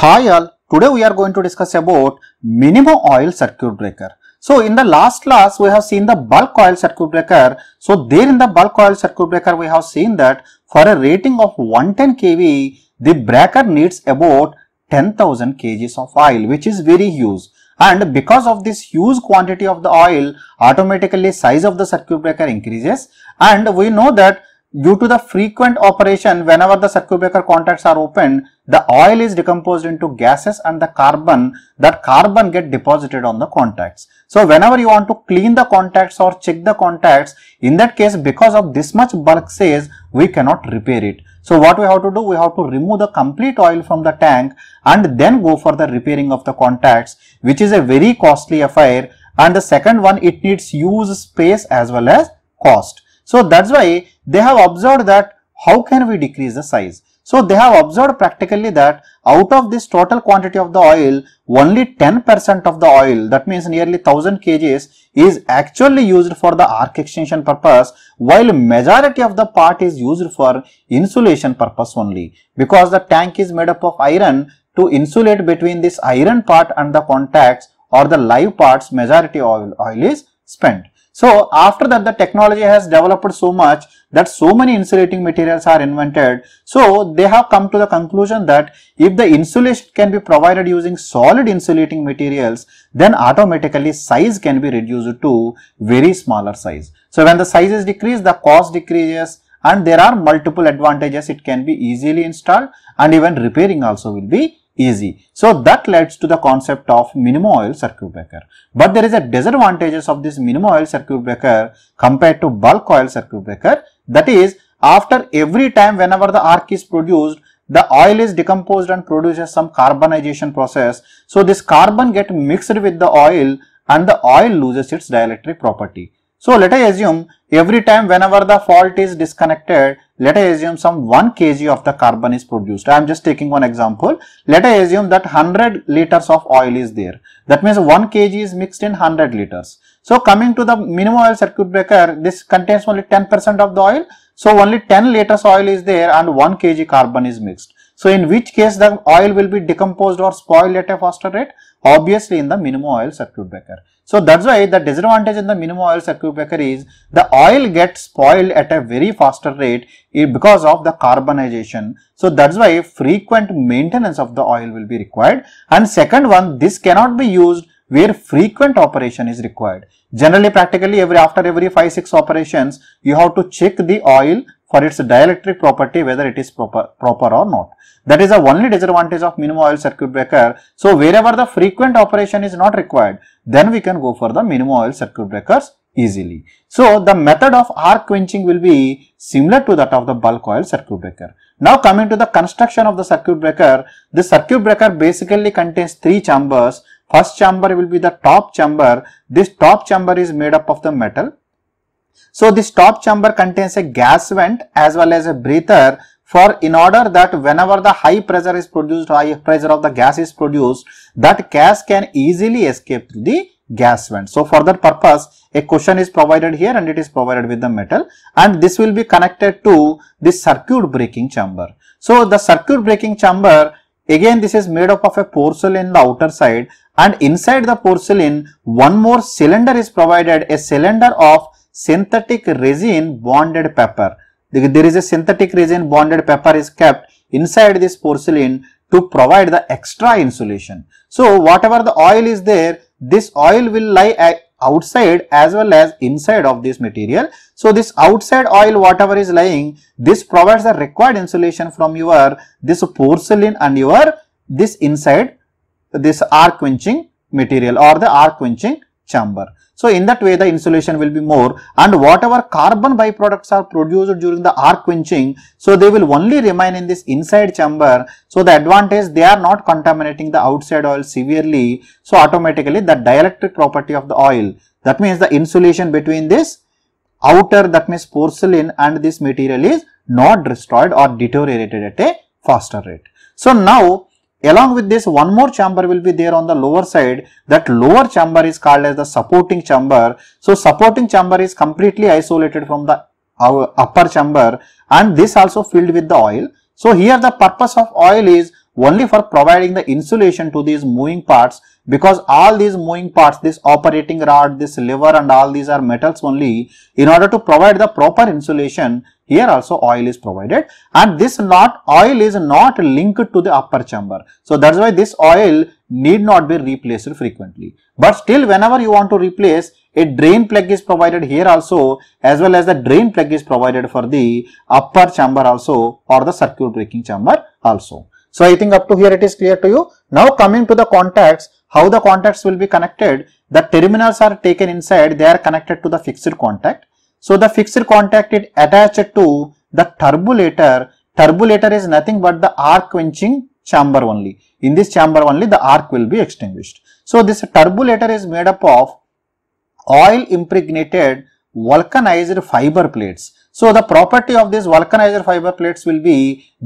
Hi all, today we are going to discuss about minimum oil circuit breaker. So in the last class we have seen the bulk oil circuit breaker. So there in the bulk oil circuit breaker we have seen that for a rating of 110 kV the breaker needs about 10,000 kgs of oil which is very huge and because of this huge quantity of the oil automatically size of the circuit breaker increases and we know that due to the frequent operation whenever the circuit breaker contacts are opened the oil is decomposed into gases and the carbon that carbon get deposited on the contacts so whenever you want to clean the contacts or check the contacts in that case because of this much bulk says we cannot repair it so what we have to do we have to remove the complete oil from the tank and then go for the repairing of the contacts which is a very costly affair and the second one it needs use space as well as cost so, that is why they have observed that how can we decrease the size. So, they have observed practically that out of this total quantity of the oil, only 10% of the oil that means nearly 1000 kgs is actually used for the arc extension purpose while majority of the part is used for insulation purpose only because the tank is made up of iron to insulate between this iron part and the contacts or the live parts majority oil, oil is spent. So after that the technology has developed so much that so many insulating materials are invented. So they have come to the conclusion that if the insulation can be provided using solid insulating materials then automatically size can be reduced to very smaller size. So when the size is decreased the cost decreases and there are multiple advantages it can be easily installed and even repairing also will be easy. So that leads to the concept of minimum oil circuit breaker. But there is a disadvantages of this minimum oil circuit breaker compared to bulk oil circuit breaker. That is after every time whenever the arc is produced, the oil is decomposed and produces some carbonization process. So this carbon get mixed with the oil and the oil loses its dielectric property. So let us assume every time whenever the fault is disconnected, let us assume some 1 kg of the carbon is produced. I am just taking one example. Let us assume that 100 liters of oil is there. That means 1 kg is mixed in 100 liters. So coming to the minimum oil circuit breaker, this contains only 10% of the oil. So only 10 liters oil is there and 1 kg carbon is mixed. So in which case the oil will be decomposed or spoiled at a faster rate obviously in the minimum oil circuit breaker. So that's why the disadvantage in the minimum oil circuit breaker is the oil gets spoiled at a very faster rate because of the carbonization. So that's why frequent maintenance of the oil will be required. And second one, this cannot be used where frequent operation is required. Generally, practically every after every 5-6 operations, you have to check the oil for its dielectric property whether it is proper, proper or not. That is the only disadvantage of minimum oil circuit breaker. So, wherever the frequent operation is not required, then we can go for the minimum oil circuit breakers easily. So, the method of arc quenching will be similar to that of the bulk oil circuit breaker. Now, coming to the construction of the circuit breaker, the circuit breaker basically contains three chambers. First chamber will be the top chamber. This top chamber is made up of the metal so this top chamber contains a gas vent as well as a breather for in order that whenever the high pressure is produced, high pressure of the gas is produced, that gas can easily escape through the gas vent. So for that purpose, a cushion is provided here and it is provided with the metal and this will be connected to the circuit breaking chamber. So the circuit breaking chamber Again, this is made up of a porcelain the outer side and inside the porcelain, one more cylinder is provided, a cylinder of synthetic resin bonded paper. There is a synthetic resin bonded paper is kept inside this porcelain to provide the extra insulation. So, whatever the oil is there, this oil will lie outside as well as inside of this material. So, this outside oil whatever is lying, this provides the required insulation from your this porcelain and your this inside this arc quenching material or the arc quenching chamber. So in that way the insulation will be more and whatever carbon byproducts are produced during the arc quenching, so they will only remain in this inside chamber. So the advantage they are not contaminating the outside oil severely. So automatically the dielectric property of the oil that means the insulation between this outer that means porcelain and this material is not destroyed or deteriorated at a faster rate. So now Along with this, one more chamber will be there on the lower side. That lower chamber is called as the supporting chamber. So, supporting chamber is completely isolated from the upper chamber and this also filled with the oil. So, here the purpose of oil is only for providing the insulation to these moving parts because all these moving parts, this operating rod, this lever and all these are metals only. In order to provide the proper insulation, here also oil is provided and this not oil is not linked to the upper chamber. So, that is why this oil need not be replaced frequently. But still whenever you want to replace a drain plug is provided here also as well as the drain plug is provided for the upper chamber also or the circuit breaking chamber also. So, I think up to here it is clear to you. Now, coming to the contacts, how the contacts will be connected, the terminals are taken inside, they are connected to the fixed contact so the fixed contact is attached to the turbulator. Turbulator is nothing but the arc quenching chamber only. In this chamber only the arc will be extinguished. So this turbulator is made up of oil impregnated vulcanized fiber plates. So the property of these vulcanizer fiber plates will be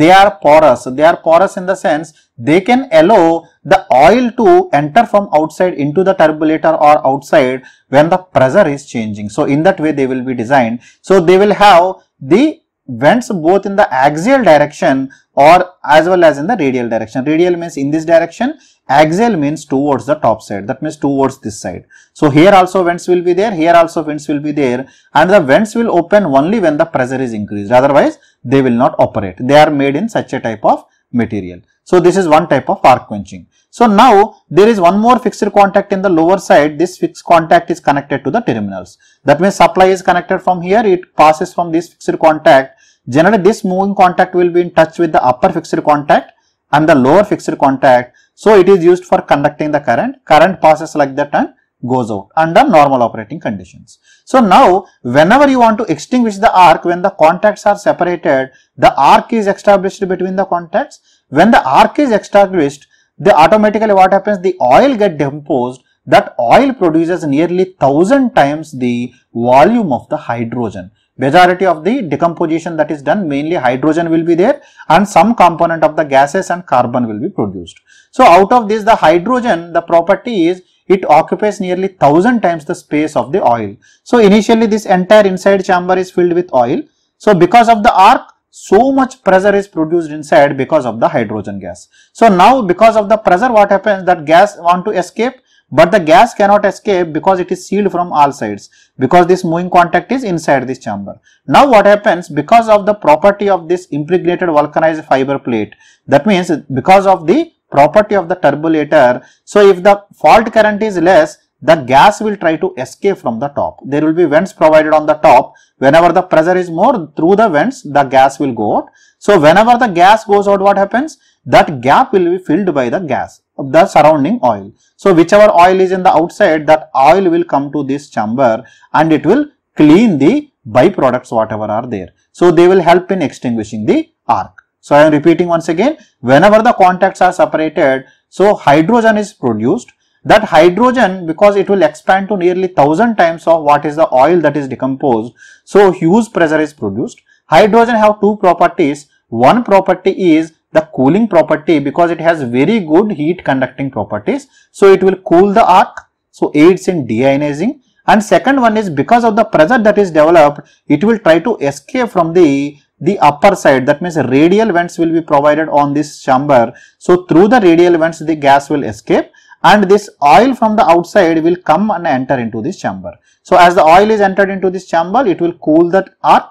they are porous. They are porous in the sense they can allow the oil to enter from outside into the turbulator or outside when the pressure is changing. So in that way they will be designed. So they will have the vents both in the axial direction or as well as in the radial direction. Radial means in this direction, axial means towards the top side that means towards this side. So, here also vents will be there, here also vents will be there and the vents will open only when the pressure is increased otherwise they will not operate. They are made in such a type of material. So, this is one type of arc quenching. So now there is one more fixed contact in the lower side. This fixed contact is connected to the terminals. That means supply is connected from here. It passes from this fixed contact. Generally this moving contact will be in touch with the upper fixed contact and the lower fixed contact. So it is used for conducting the current. Current passes like that and goes out under normal operating conditions. So now whenever you want to extinguish the arc when the contacts are separated, the arc is established between the contacts. When the arc is established, they automatically what happens the oil get deposed that oil produces nearly thousand times the volume of the hydrogen majority of the decomposition that is done mainly hydrogen will be there and some component of the gases and carbon will be produced so out of this the hydrogen the property is it occupies nearly 1000 times the space of the oil. So, initially this entire inside chamber is filled with oil. So, because of the arc so much pressure is produced inside because of the hydrogen gas. So now because of the pressure what happens that gas want to escape but the gas cannot escape because it is sealed from all sides because this moving contact is inside this chamber. Now what happens because of the property of this impregnated vulcanized fiber plate that means because of the property of the turbulator. So if the fault current is less the gas will try to escape from the top. There will be vents provided on the top. Whenever the pressure is more through the vents, the gas will go out. So, whenever the gas goes out, what happens? That gap will be filled by the gas, the surrounding oil. So, whichever oil is in the outside, that oil will come to this chamber and it will clean the byproducts whatever are there. So, they will help in extinguishing the arc. So, I am repeating once again, whenever the contacts are separated, so hydrogen is produced that hydrogen because it will expand to nearly 1000 times of what is the oil that is decomposed. So huge pressure is produced. Hydrogen have two properties. One property is the cooling property because it has very good heat conducting properties. So it will cool the arc. So aids in deionizing and second one is because of the pressure that is developed it will try to escape from the the upper side that means radial vents will be provided on this chamber so through the radial vents the gas will escape and this oil from the outside will come and enter into this chamber. So, as the oil is entered into this chamber, it will cool that arc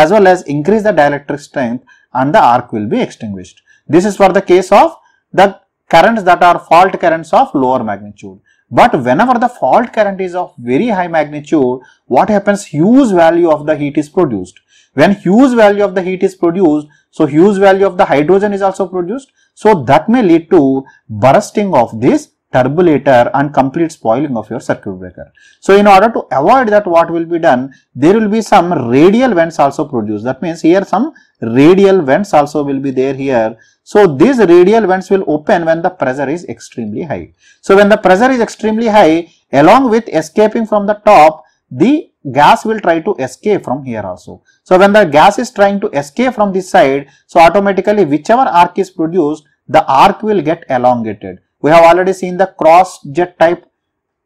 as well as increase the dielectric strength and the arc will be extinguished. This is for the case of the currents that are fault currents of lower magnitude. But whenever the fault current is of very high magnitude, what happens? Huge value of the heat is produced. When huge value of the heat is produced, so huge value of the hydrogen is also produced. So that may lead to bursting of this turbulator and complete spoiling of your circuit breaker. So, in order to avoid that what will be done, there will be some radial vents also produced. That means, here some radial vents also will be there here. So, these radial vents will open when the pressure is extremely high. So, when the pressure is extremely high, along with escaping from the top, the gas will try to escape from here also. So, when the gas is trying to escape from this side, so automatically whichever arc is produced, the arc will get elongated. We have already seen the cross jet type,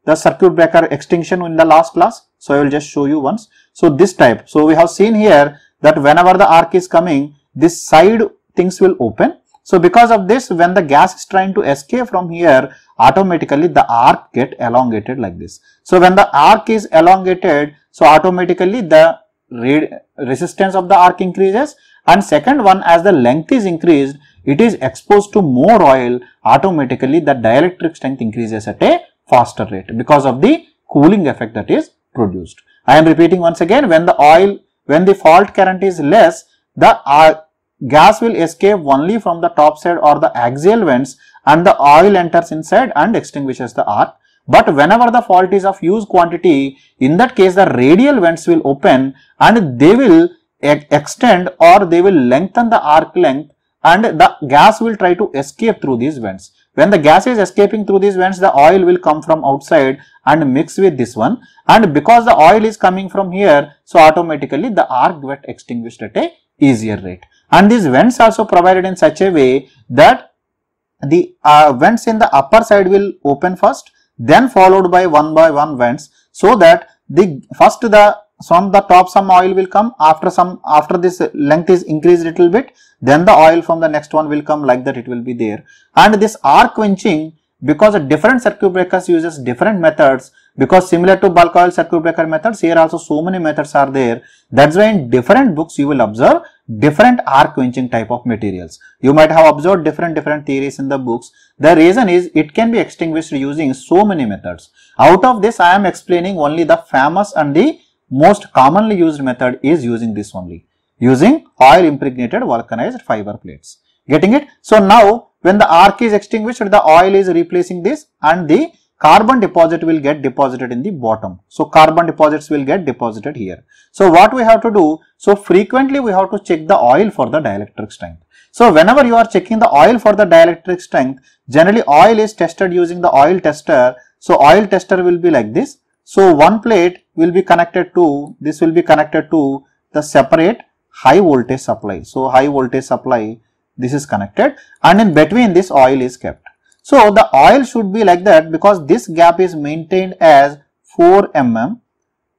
the circuit breaker extinction in the last class. So I will just show you once. So this type. So we have seen here that whenever the arc is coming, this side things will open. So because of this, when the gas is trying to escape from here, automatically the arc get elongated like this. So when the arc is elongated, so automatically the resistance of the arc increases and second one as the length is increased it is exposed to more oil automatically the dielectric strength increases at a faster rate because of the cooling effect that is produced. I am repeating once again when the oil when the fault current is less the uh, gas will escape only from the top side or the axial vents and the oil enters inside and extinguishes the arc. But whenever the fault is of huge quantity, in that case the radial vents will open and they will extend or they will lengthen the arc length and the gas will try to escape through these vents. When the gas is escaping through these vents, the oil will come from outside and mix with this one and because the oil is coming from here, so automatically the arc get extinguished at a easier rate. And these vents also provided in such a way that the uh, vents in the upper side will open first, then followed by one by one vents so that the first the from the top some oil will come after some after this length is increased little bit then the oil from the next one will come like that it will be there and this arc quenching because different circuit breakers uses different methods because similar to bulk oil circuit breaker methods here also so many methods are there that's why in different books you will observe different arc quenching type of materials you might have observed different different theories in the books the reason is it can be extinguished using so many methods out of this i am explaining only the famous and the most commonly used method is using this only, using oil impregnated vulcanized fiber plates. Getting it? So, now when the arc is extinguished, the oil is replacing this and the carbon deposit will get deposited in the bottom. So, carbon deposits will get deposited here. So, what we have to do? So, frequently we have to check the oil for the dielectric strength. So, whenever you are checking the oil for the dielectric strength, generally oil is tested using the oil tester. So, oil tester will be like this so one plate will be connected to, this will be connected to the separate high voltage supply. So high voltage supply, this is connected and in between this oil is kept. So the oil should be like that because this gap is maintained as 4 mm.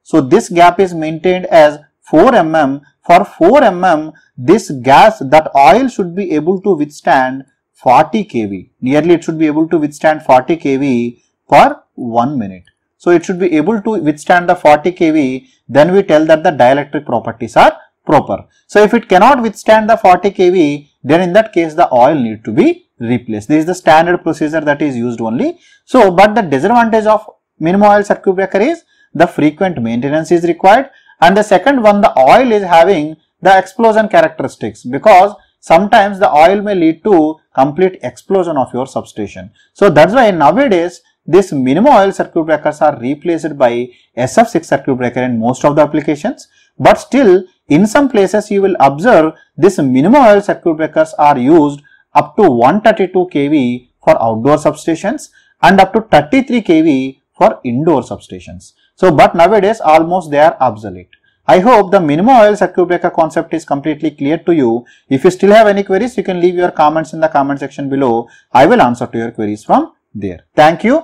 So this gap is maintained as 4 mm. For 4 mm, this gas, that oil should be able to withstand 40 kV. Nearly it should be able to withstand 40 kV per 1 minute. So it should be able to withstand the 40 kV, then we tell that the dielectric properties are proper. So if it cannot withstand the 40 kV, then in that case the oil need to be replaced. This is the standard procedure that is used only. So but the disadvantage of minimum oil circuit breaker is the frequent maintenance is required and the second one the oil is having the explosion characteristics because sometimes the oil may lead to complete explosion of your substation. So that's why nowadays this minimum oil circuit breakers are replaced by SF6 circuit breaker in most of the applications. But still, in some places you will observe this minimum oil circuit breakers are used up to 132 kV for outdoor substations and up to 33 kV for indoor substations. So, but nowadays almost they are obsolete. I hope the minimum oil circuit breaker concept is completely clear to you. If you still have any queries, you can leave your comments in the comment section below. I will answer to your queries from there. Thank you.